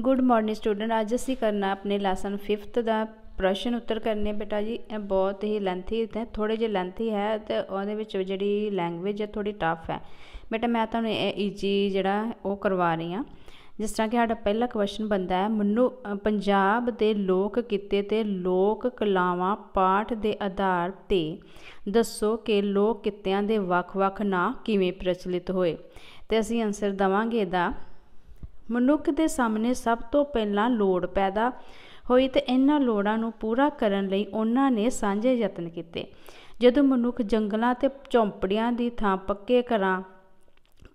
good morning student ਅੱਜ ਅਸੀਂ ਕਰਨਾ ਆਪਣੇ ਲੈਸਨ 5th ਦਾ ਪ੍ਰਸ਼ਨ ਉੱਤਰ ਕਰਨੇ ਬੇਟਾ ਜੀ ਇਹ ਬਹੁਤ ਹੀ ਲੈਂਥੀ ਹੈ ਥੋੜੇ ਜਿਹਾ ਲੈਂਥੀ ਹੈ ਤੇ ਉਹਦੇ ਵਿੱਚ ਜਿਹੜੀ ਲੈਂਗੁਏਜ ਹੈ ਥੋੜੀ ਟਫ ਹੈ ਬੇਟਾ ਮੈਂ ਤੁਹਾਨੂੰ ਇਹ ਈਜੀ ਜਿਹੜਾ ਉਹ ਕਰਵਾ ਰਹੀ ਹਾਂ ਜਿਸ ਤਰ੍ਹਾਂ ਕਿ ਸਾਡਾ ਪਹਿਲਾ ਕੁਐਸਚਨ ਬੰਦਾ ਹੈ ਮਨੂ ਪੰਜਾਬ ਦੇ ਲੋਕ ਕਿਤੇ ਤੇ ਲੋਕ ਕਲਾਵਾਂ ਪਾਠ ਦੇ ਆਧਾਰ ਤੇ ਦੱਸੋ ਕਿ ਲੋਕ ਕਿੱਤਿਆਂ ਦੇ ਵੱਖ-ਵੱਖ ਨਾਂ ਕਿਵੇਂ ਪ੍ਰਚਲਿਤ ਹੋਏ ਤੇ ਅਸੀਂ ਆਨਸਰ ਦਵਾਂਗੇ ਦਾ ਮਨੁੱਖ ਦੇ ਸਾਹਮਣੇ ਸਭ ਤੋਂ ਪਹਿਲਾਂ ਲੋੜ ਪੈਦਾ ਹੋਈ ਤੇ ਇਹਨਾਂ ਲੋੜਾਂ ਨੂੰ ਪੂਰਾ ਕਰਨ ਲਈ ਉਹਨਾਂ ਨੇ ਸਾਂਝੇ ਯਤਨ ਕੀਤੇ ਜਦੋਂ ਮਨੁੱਖ ਜੰਗਲਾਂ ਤੇ ਝੌਂਪੜੀਆਂ ਦੀ ਥਾਂ ਪੱਕੇ ਘਰਾਂ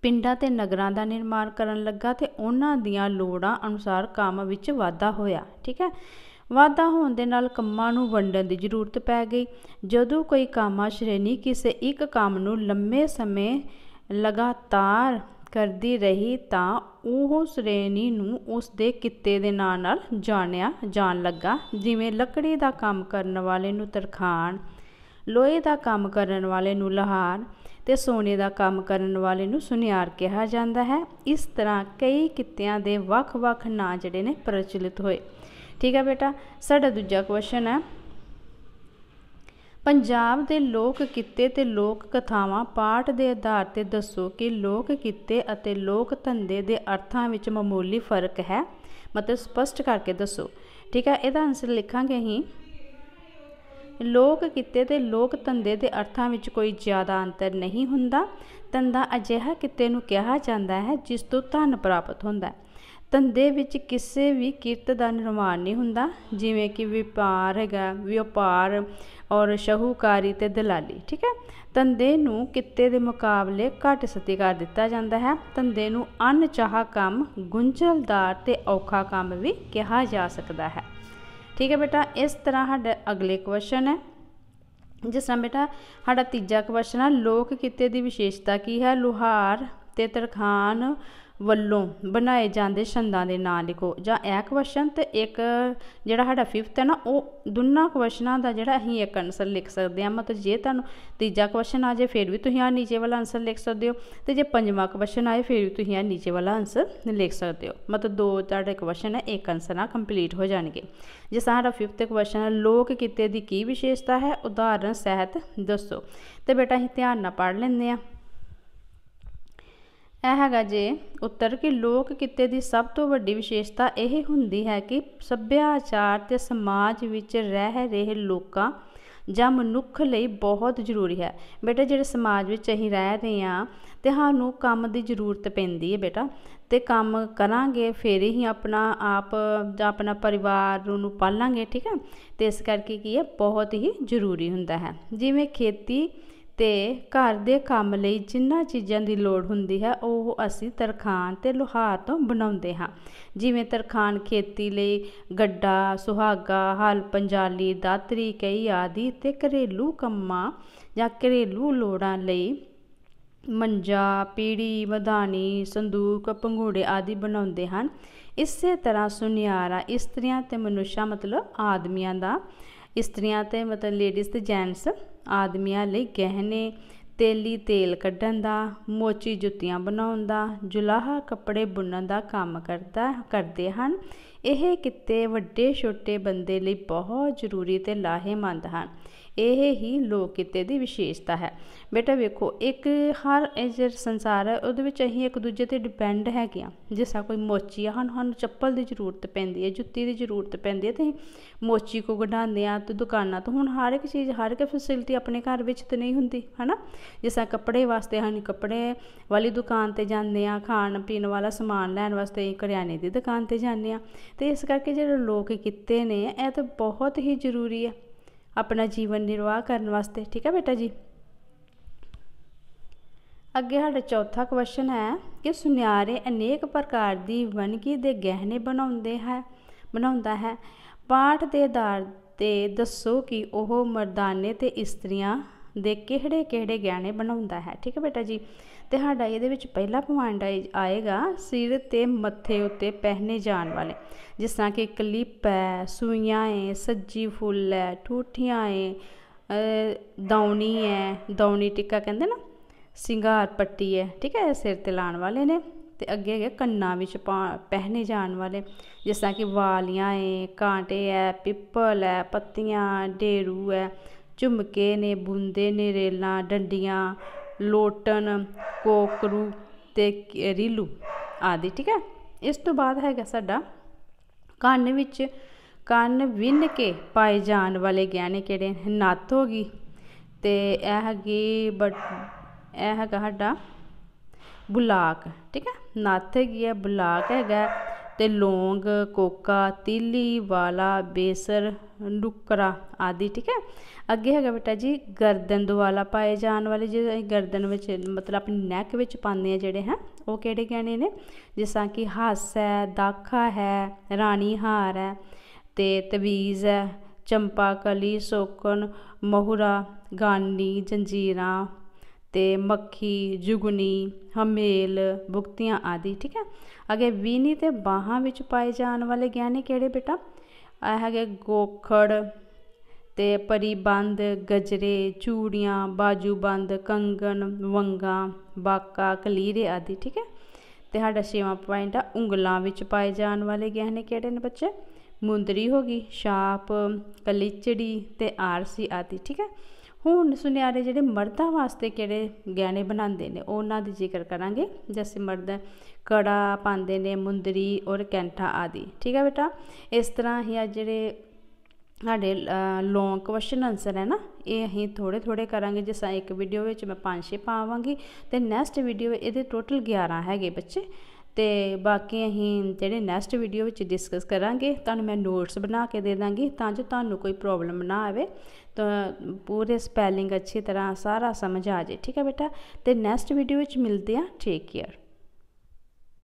ਪਿੰਡਾਂ ਤੇ ਨਗਰਾਂ ਦਾ ਨਿਰਮਾਣ ਕਰਨ ਲੱਗਾ ਤੇ ਉਹਨਾਂ ਦੀਆਂ ਲੋੜਾਂ ਅਨੁਸਾਰ ਕੰਮ ਵਿੱਚ ਵਾਧਾ ਹੋਇਆ ਠੀਕ ਹੈ ਵਾਧਾ ਹੋਣ ਦੇ ਨਾਲ ਕੰਮਾਂ ਨੂੰ ਵੰਡਣ ਦੀ ਜ਼ਰੂਰਤ ਪੈ ਗਈ ਜਦੋਂ ਕੋਈ ਕਾਮਾ ਸ਼੍ਰੇਣੀ ਕਿਸੇ ਇੱਕ ਕੰਮ ਨੂੰ ਲੰਮੇ ਸਮੇਂ ਲਗਾਤਾਰ ਕਰਦੀ ਰਹੀ ਤਾਂ ਉਹ ਸ਼੍ਰੇਣੀ ਨੂੰ ਉਸ ਦੇ ਕਿੱਤੇ ਦੇ ਨਾਂ ਨਾਲ ਜਾਣਿਆ ਜਾਣ ਲੱਗਾ ਜਿਵੇਂ ਲੱਕੜੀ ਦਾ ਕੰਮ ਕਰਨ ਵਾਲੇ ਨੂੰ ਤਰਖਾਣ ਲੋਹੇ ਦਾ ਕੰਮ ਕਰਨ ਵਾਲੇ ਨੂੰ ਲਹਾਰ ਤੇ ਸੋਨੇ ਦਾ ਕੰਮ ਕਰਨ ਵਾਲੇ ਨੂੰ ਸੁਨਿਆਰ ਕਿਹਾ ਜਾਂਦਾ ਹੈ ਇਸ ਤਰ੍ਹਾਂ ਕਈ ਕਿੱਤਿਆਂ ਦੇ ਵੱਖ-ਵੱਖ ਨਾਂ ਜਿਹੜੇ ਨੇ ਪ੍ਰਚਲਿਤ ਹੋਏ ਠੀਕ ਹੈ ਬੇਟਾ ਸਾਡਾ ਦੂਜਾ ਕੁਐਸਚਨ ਹੈ ਪੰਜਾਬ ਦੇ ਲੋਕ ਕਿੱਤੇ ਤੇ ਲੋਕ ਕਥਾਵਾਂ ਪਾਠ ਦੇ ਆਧਾਰ ਤੇ ਦੱਸੋ ਕਿ ਲੋਕ ਕਿੱਤੇ ਅਤੇ ਲੋਕ ਧੰਦੇ ਦੇ ਅਰਥਾਂ ਵਿੱਚ ਮਾਮੂਲੀ ਫਰਕ ਹੈ ਮਤਲਬ ਸਪਸ਼ਟ ਕਰਕੇ ਦੱਸੋ ਠੀਕ ਹੈ ਇਹਦਾ ਆਨਸਰ ਲਿਖਾਂਗੇ ਅਸੀਂ ਲੋਕ ਕਿੱਤੇ ਤੇ ਲੋਕ ਧੰਦੇ ਦੇ ਅਰਥਾਂ ਵਿੱਚ ਕੋਈ ਜ਼ਿਆਦਾ ਅੰਤਰ ਨਹੀਂ ਹੁੰਦਾ ਧੰਦਾ ਅਜਿਹਾ ਕਿੱਤੇ ਨੂੰ ਕਿਹਾ ਜਾਂਦਾ ਹੈ ਜਿਸ ਤੋਂ ਧਨ ਪ੍ਰਾਪਤ ਹੁੰਦਾ ਹੈ ਧੰਦੇ ਵਿੱਚ ਕਿਸੇ ਵੀ ਕਿਰਤ ਦਾ ਨਿਰਮਾਣ ਨਹੀਂ ਹੁੰਦਾ ਜਿਵੇਂ ਕਿ ਵਪਾਰ ਹੈਗਾ ਵਪਾਰ ਔਰ ਸ਼ਹੂਕਾਰੀ ਤੇ ਦਲਾਲੀ ਠੀਕ ਹੈ ਧੰਦੇ ਨੂੰ ਕਿੱਤੇ ਦੇ ਮੁਕਾਬਲੇ ਘੱਟ ਸਤਿਕਾਰ ਕਰ ਦਿੱਤਾ ਜਾਂਦਾ ਹੈ ਧੰਦੇ ਨੂੰ ਅਨਚਾਹਾ ਕੰਮ ਗੁੰਝਲਦਾਰ ਤੇ ਔਖਾ ਕੰਮ ਵੀ ਕਿਹਾ ਜਾ ਸਕਦਾ ਹੈ ਠੀਕ ਹੈ ਬੇਟਾ ਇਸ ਤਰ੍ਹਾਂ ਸਾਡਾ ਅਗਲੇ ਕੁਐਸਚਨ ਹੈ ਜਿਸ ਤਰ੍ਹਾਂ ਬੇਟਾ ਸਾਡਾ ਤੀਜਾ ਕੁਐਸਚਨ ਹੈ ਲੋਕ ਕਿੱਤੇ ਦੀ ਵਿਸ਼ੇਸ਼ਤਾ ਕੀ ਹੈ ਲੁਹਾਰ ਤੇ ਤਰਖਾਨ ਵੱਲੋਂ ਬਣਾਏ ਜਾਂਦੇ ਛੰਦਾਂ ਦੇ ਨਾਂ ਲਿਖੋ ਜਾਂ ਇਹ ਕੁਐਸਚਨ ਤੇ ਇੱਕ ਜਿਹੜਾ ਸਾਡਾ ਫਿਫਥ ਹੈ ਨਾ ਉਹ ਦੋਨਾਂ ਕੁਐਸਚਨਾਂ ਦਾ ਜਿਹੜਾ ਅਸੀਂ ਇੱਕ ਆਨਸਰ ਲਿਖ ਸਕਦੇ ਹਾਂ ਮਤਲਬ ਜੇ ਤੁਹਾਨੂੰ ਤੀਜਾ ਕੁਐਸਚਨ ਆ ਜੇ ਫਿਰ ਵੀ ਤੁਸੀਂ ਆ ਨੀਚੇ ਵਾਲਾ ਆਨਸਰ ਲਿਖ ਸਕਦੇ ਹੋ ਤੇ ਜੇ ਪੰਜਵਾਂ ਕੁਐਸਚਨ ਆਏ ਫਿਰ ਵੀ ਤੁਸੀਂ ਆ ਨੀਚੇ ਵਾਲਾ ਆਨਸਰ ਲਿਖ ਸਕਦੇ ਹੋ ਮਤਲਬ ਦੋ ਤੁਹਾਡੇ ਕੁਐਸਚਨ ਹੈ ਇੱਕ ਆਨਸਰ ਨਾਲ ਕੰਪਲੀਟ ਹੋ ਜਾਣਗੇ ਜੇ ਸਾਡਾ ਫਿਫਥ ਕੁਐਸਚਨ ਹੈ ਲੋਕ ਕਿਤੇ ਦੀ ਕੀ ਵਿਸ਼ੇਸ਼ਤਾ ਹੈ ਉਦਾਹਰਨ ਸਹਿਤ ਦੱਸੋ ਤੇ ਬੇਟਾ ਅਸੀਂ ਧਿਆਨ ਨਾਲ ਪੜ੍ਹ ਲੈਂਦੇ ਆ ਇਹ ਹੈਗਾ ਜੇ ਉੱਤਰ ਕਿ ਲੋਕ ਕਿਤੇ ਦੀ ਸਭ ਤੋਂ ਵੱਡੀ ਵਿਸ਼ੇਸ਼ਤਾ ਇਹ ਹੁੰਦੀ ਹੈ ਕਿ ਸੱਭਿਆਚਾਰ ਤੇ ਸਮਾਜ ਵਿੱਚ ਰਹਿ ਰਹੇ ਲੋਕਾਂ ਜਾਂ ਮਨੁੱਖ ਲਈ ਬਹੁਤ ਜ਼ਰੂਰੀ ਹੈ ਬੇਟਾ ਜਿਹੜੇ ਸਮਾਜ ਵਿੱਚ ਅਸੀਂ ਰਹਿ ਰਹੇ ਹਾਂ ਤੇ ਸਾਨੂੰ ਕੰਮ ਦੀ ਜ਼ਰੂਰਤ ਪੈਂਦੀ ਹੈ ਬੇਟਾ ਤੇ ਕੰਮ ਕਰਾਂਗੇ ਫਿਰ ਹੀ ਆਪਣਾ ਆਪ ਜਾਂ ਆਪਣਾ ਪਰਿਵਾਰ ਨੂੰ ਪਾਲਾਂਗੇ ਠੀਕ ਹੈ ਤੇ ਇਸ ਕਰਕੇ ਕੀ ਹੈ ਬਹੁਤ ਹੀ ਜ਼ਰੂਰੀ ਹੁੰਦਾ ਹੈ ਜਿਵੇਂ ਖੇਤੀ ਤੇ ਘਰ ਦੇ ਕੰਮ ਲਈ ਜਿੰਨਾ ਚੀਜ਼ਾਂ ਦੀ ਲੋੜ ਹੁੰਦੀ ਹੈ ਉਹ ਅਸੀਂ ਤਰਖਾਨ ਤੇ ਲੋਹਾਰ ਤੋਂ ਬਣਾਉਂਦੇ ਹਾਂ ਜਿਵੇਂ ਤਰਖਾਨ ਖੇਤੀ ਲਈ ਗੱਡਾ ਸੁਹਾਗਾ ਹਲ ਪੰਜਾਲੀ ਦਾਤਰੀ ਕਈ ਆਦਿ ਤੇ ਘਰੇਲੂ ਕੰਮਾਂ ਜਾਂ ਘਰੇਲੂ ਲੋੜਾਂ ਲਈ ਮੰਜਾ ਪੀੜੀ ਮਧਾਣੀ ਸੰਦੂਕ ਪੰਘੂੜੇ ਆਦਿ ਬਣਾਉਂਦੇ ਹਨ ਇਸੇ ਤਰ੍ਹਾਂ ਸੁਨਿਆਰਾ ਇਸਤਰੀਆਂ ਤੇ ਮਨੁੱਸ਼ਾ ਮਤਲਬ ਆਦਮੀਆਂ ਦਾ ਇਸਤਰੀਆਂ ਤੇ ਮਤਲਬ ਲੇਡੀਜ਼ ਤੇ ਜੈਂਟਸ ਆਦਮੀਆਂ ਲਈ ਗਹਿਣੇ ਤੇਲੀ ਤੇਲ ਕੱਢਣ ਦਾ ਮੋਚੀ ਜੁੱਤੀਆਂ ਬਣਾਉਣ ਦਾ ਜੁਲਾਹਾ ਕੱਪੜੇ ਬੁਣਨ ਦਾ ਕੰਮ ਕਰਦਾ ਕਰਦੇ ਹਨ ਇਹ ਕਿੱਤੇ ਵੱਡੇ ਛੋਟੇ ਬੰਦੇ ਲਈ ਬਹੁਤ ਜ਼ਰੂਰੀ ਤੇ ਲਾਹੇਮੰਦ ਹਨ ਇਹ ਹੀ ਲੋਕ ਕਿੱਤੇ ਦੀ ਵਿਸ਼ੇਸ਼ਤਾ ਹੈ ਬੇਟਾ ਵੇਖੋ ਇੱਕ ਹਰ ਇਜਰ ਸੰਸਾਰ ਹੈ ਉਹਦੇ ਵਿੱਚ ਅਸੀਂ ਇੱਕ ਦੂਜੇ ਤੇ ਡਿਪੈਂਡ ਹੈਗੇ ਆ ਜਿਸਾ ਕੋਈ ਮੋਚੀ ਆ ਹਨ ਸਾਨੂੰ ਚੱਪਲ ਦੀ ਜ਼ਰੂਰਤ ਪੈਂਦੀ ਹੈ ਜੁੱਤੀ ਦੀ ਜ਼ਰੂਰਤ ਪੈਂਦੀ ਹੈ ਤੇ ਮੋਚੀ ਕੋ ਗਢਾਉਂਦੇ ਆ ਤੇ ਦੁਕਾਨਾਂ ਤੋਂ ਹੁਣ ਹਰ ਇੱਕ ਚੀਜ਼ ਹਰ ਇੱਕ ਫੈਸਿਲਿਟੀ ਆਪਣੇ ਘਰ ਵਿੱਚ ਤੇ ਨਹੀਂ ਹੁੰਦੀ ਹਨਾ ਜਿਸਾ ਕੱਪੜੇ ਵਾਸਤੇ ਹਨ ਕੱਪੜੇ ਵਾਲੀ ਦੁਕਾਨ ਤੇ ਜਾਂਦੇ ਆ ਖਾਣ ਪੀਣ ਵਾਲਾ ਸਮਾਨ ਲੈਣ ਵਾਸਤੇ ਕਰਿਆਨੇ ਦੀ ਦੁਕਾਨ ਤੇ ਜਾਂਦੇ ਆ ਤੇ ਇਸ ਕਰਕੇ ਜਿਹੜੇ ਲੋਕ ਕਿਤੇ ਨੇ ਇਹ ਤਾਂ ਬਹੁਤ ਹੀ ਜ਼ਰੂਰੀ ਹੈ ਆਪਣਾ ਜੀਵਨ ਨਿਰਵਾਹ ਕਰਨ ਵਾਸਤੇ ਠੀਕ ਹੈ ਬੇਟਾ ਜੀ ਅੱਗੇ ਸਾਡਾ ਚੌਥਾ ਕੁਐਸਚਨ ਹੈ ਕਿ ਸੁਨਿਆਰੇ ਅਨੇਕ ਪ੍ਰਕਾਰ ਦੀ ਵਨਕੀ ਦੇ ਗਹਿਣੇ ਬਣਾਉਂਦੇ ਹੈ ਬਣਾਉਂਦਾ ਹੈ ਪਾਠ ਦੇ ਆਧਾਰ ਤੇ ਦੱਸੋ ਕਿ ਉਹ ਮਰਦਾਨੇ ਤੇ ਇਸਤਰੀਆਂ ਦੇ ਕਿਹੜੇ ਕਿਹੜੇ ਗਹਿਣੇ ਬਣਾਉਂਦਾ ਹੈ ਠੀਕ ਹੈ ਬੇਟਾ ਜੀ ਤੇ ਸਾਡਾ ਇਹਦੇ ਵਿੱਚ ਪਹਿਲਾ ਪੁਆਇੰਟ ਆਏਗਾ ਸਿਰ ਤੇ ਮੱਥੇ ਉੱਤੇ ਪਹਿਨੇ ਜਾਣ ਵਾਲੇ ਜਿਸ ਤਰ੍ਹਾਂ ਕਿ ਕਲਿੱਪ ਹੈ ਸੂਈਆਂ ਹੈ ਸੱਜੀ ਫੁੱਲ ਹੈ ਠੂਠੀਆਂ ਹੈ ਦੌਣੀ ਹੈ ਦੌਣੀ ਟਿੱਕਾ ਕਹਿੰਦੇ ਨਾ ਸਿੰਗਾਰ ਪੱਟੀ ਹੈ ਠੀਕ ਹੈ ਸਿਰ ਤੇ ਲਾਣ ਵਾਲੇ ਨੇ ਤੇ ਅੱਗੇ ਹੈਗੇ ਕੰਨਾਂ ਵਿੱਚ ਪਹਿਨੇ ਜਾਣ ਵਾਲੇ ਜਿਸ ਤਰ੍ਹਾਂ ਕਿ ਵਾਲੀਆਂ ਹੈ ਕਾਂਟੇ ਐ ਪਿੱਪਲ ਐ ਪੱਤੀਆਂ ਡੇਰੂ ਐ ਝੁਮਕੇ ਨੇ ਬੁਣਦੇ ਨੇ ਰੇਲਾਂ ਡੰਡੀਆਂ ਲੋਟਨ ਕੋਕਰੂ ਤੇ ਰੀਲੂ ਆਦਿ ਠੀਕ ਹੈ ਇਸ ਤੋਂ ਬਾਅਦ ਹੈਗਾ ਸਾਡਾ ਕੰਨ ਵਿੱਚ ਕੰਨ ਵਿੰਨ ਕੇ ਪਾਏ ਜਾਣ ਵਾਲੇ ਗਹਿਣੇ ਕਿਹੜੇ ਨੱਥ ਹੋ ਗਈ ਤੇ ਇਹ ਹੈਗੀ ਬਟ ਇਹ ਹੈਗਾ ਸਾਡਾ ਬੁਲਾਕ ਠੀਕ ਹੈ ਨੱਥ ਹੈਗੀ ਹੈ ਬੁਲਾਕ ਹੈਗਾ ਤੇ ਲੌਂਗ ਕੋਕਾ ਤਿਲੀ ਵਾਲਾ ਬੇਸਰ ਨੁਕਰਾ ਆਦਿ ਠੀਕ ਹੈ ਅੱਗੇ ਹੈਗਾ ਬੇਟਾ ਜੀ ਗਰਦਨ ਦੁਆਲਾ ਪਾਏ ਜਾਣ ਵਾਲੇ ਜਿਹੜੇ ਅਸੀਂ ਗਰਦਨ ਵਿੱਚ ਮਤਲਬ ਆਪਣੀ ਨੈਕ ਵਿੱਚ ਪਾਉਂਦੇ ਆ ਜਿਹੜੇ ਹਨ ਉਹ ਕਿਹੜੇ ਗਹਿਣੇ ਨੇ ਜਿਸ ਤਰ੍ਹਾਂ ਕਿ ਹੱਸ ਹੈ ਦਾਖਾ ਹੈ ਰਾਣੀ ਹਾਰ ਹੈ ਤੇ ਤਵੀਜ਼ ਹੈ ਚੰਪਾ ਕਲੀ ਸੋਕਨ ਮਹੁਰਾ ਗਾਨੀ ਜੰਜੀਰਾ ਤੇ ਮੱਖੀ ਜੁਗਨੀ ਹਮੇਲ ਬੁਕਤੀਆਂ ਆਦਿ ਠੀਕ ਹੈ ਅਗੇ ਵੀਨੀ ਤੇ ਬਾਹਾਂ ਵਿੱਚ ਪਾਏ ਜਾਣ ਵਾਲੇ ਗਹਿਣੇ ਕਿਹੜੇ ਬੇਟਾ ਆ ਹੈਗੇ ਗੋਖੜ ਤੇ ਪਰੀਬੰਦ ਗਜਰੇ ਚੂੜੀਆਂ ਬਾਜੂਬੰਦ ਕੰਗਣ ਵੰਗਾ ਬਾਕਾ ਕਲੀਰੇ ਆਦਿ ਠੀਕ ਹੈ ਤੇ ਸਾਡਾ ਛੇਵਾਂ ਪੁਆਇੰਟ ਆ ਉਂਗਲਾਂ ਵਿੱਚ ਪਾਏ ਜਾਣ ਵਾਲੇ ਗਹਿਣੇ ਕਿਹੜੇ ਨੇ ਬੱਚੇ ਮੁੰਦਰੀ ਹੋ ਗਈ ਛਾਪ ਕਲੀਚੜੀ ਤੇ ਆਰਸੀ ਆਦਿ ਠੀਕ ਹੈ ਹੁਣ ਸੁਨਿਆਰੇ ਜਿਹੜੇ ਮਰਦਾਂ ਵਾਸਤੇ ਕਿਹੜੇ ਗਹਿਣੇ ਬਣਾਉਂਦੇ ਨੇ ਉਹਨਾਂ ਦੀ ਜ਼ਿਕਰ ਕਰਾਂਗੇ ਜਿਵੇਂ ਮਰਦ ਕੜਾ ਪਾਉਂਦੇ ਨੇ ਮੁੰਦਰੀ ਔਰ ਕੈਂਠਾ ਆਦਿ ਠੀਕ ਹੈ ਬੇਟਾ ਇਸ ਤਰ੍ਹਾਂ ਹੀ ਆ ਜਿਹੜੇ ਸਾਡੇ ਲੌਂਗ ਕੁਐਸਚਨ ਆਨਸਰ ਹੈ ਨਾ ਇਹ ਅਸੀਂ ਥੋੜੇ ਥੋੜੇ ਕਰਾਂਗੇ ਜਿਸ ਇੱਕ ਵੀਡੀਓ ਵਿੱਚ ਮੈਂ 5-6 ਪਾਵਾਂਗੀ ਤੇ ਨੈਕਸਟ ਵੀਡੀਓ ਇਹਦੇ ਟੋਟਲ 11 ਹੈਗੇ ਬੱਚੇ ਤੇ ਬਾਕੀ ਅਸੀਂ ਜਿਹੜੇ ਨੈਕਸਟ ਵੀਡੀਓ ਵਿੱਚ ਡਿਸਕਸ ਕਰਾਂਗੇ ਤੁਹਾਨੂੰ ਮੈਂ ਨੋਟਸ ਬਣਾ ਕੇ ਦੇ ਦਾਂਗੀ ਤਾਂ ਜੋ ਤੁਹਾਨੂੰ ਕੋਈ ਪ੍ਰੋਬਲਮ ਨਾ ਆਵੇ ਤਾਂ ਪੂਰੇ ਸਪੈਲਿੰਗ ਅੱਛੀ ਤਰ੍ਹਾਂ ਸਾਰਾ ਸਮਝ ਆ ਜਾਏ ਠੀਕ ਹੈ ਬੇਟਾ ਤੇ ਨੈਕਸਟ ਵੀਡੀਓ ਵਿੱਚ ਮਿਲਦੇ ਆ ਟੇਕ ਕੇਅਰ